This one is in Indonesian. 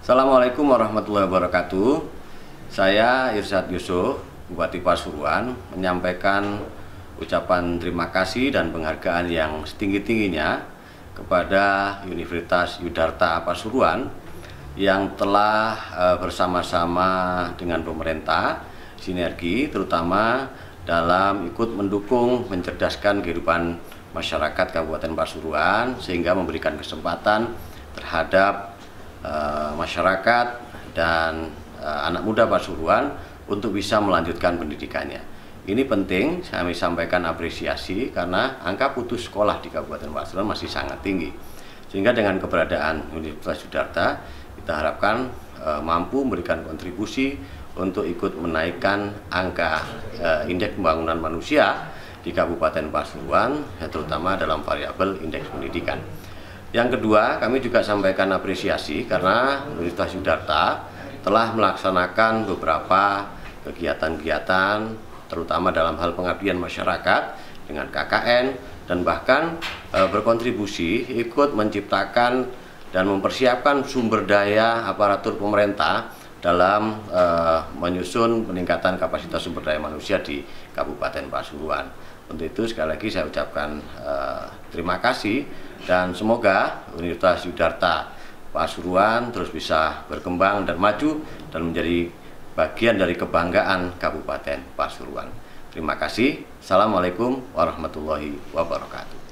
Assalamualaikum warahmatullahi wabarakatuh. Saya Irsyad Yusuf, Bupati Pasuruan, menyampaikan ucapan terima kasih dan penghargaan yang setinggi-tingginya kepada Universitas Yudarta Pasuruan yang telah e, bersama-sama dengan pemerintah sinergi terutama dalam ikut mendukung mencerdaskan kehidupan masyarakat Kabupaten Pasuruan sehingga memberikan kesempatan terhadap Eh, masyarakat dan eh, anak muda Pasuruan untuk bisa melanjutkan pendidikannya. Ini penting kami sampaikan apresiasi karena angka putus sekolah di Kabupaten Pasuruan masih sangat tinggi. Sehingga dengan keberadaan Universitas Sudarta kita harapkan eh, mampu memberikan kontribusi untuk ikut menaikkan angka indeks pembangunan manusia di Kabupaten Pasuruan, terutama dalam variabel indeks pendidikan. Yang kedua, kami juga sampaikan apresiasi karena Universitas Sidarta telah melaksanakan beberapa kegiatan-kegiatan terutama dalam hal pengabdian masyarakat dengan KKN dan bahkan e, berkontribusi ikut menciptakan dan mempersiapkan sumber daya aparatur pemerintah dalam e, menyusun peningkatan kapasitas sumber daya manusia di Kabupaten Pasuruan. Untuk itu sekali lagi saya ucapkan eh, terima kasih dan semoga Universitas Yudarta Pasuruan terus bisa berkembang dan maju dan menjadi bagian dari kebanggaan Kabupaten Pasuruan. Terima kasih. Assalamualaikum warahmatullahi wabarakatuh.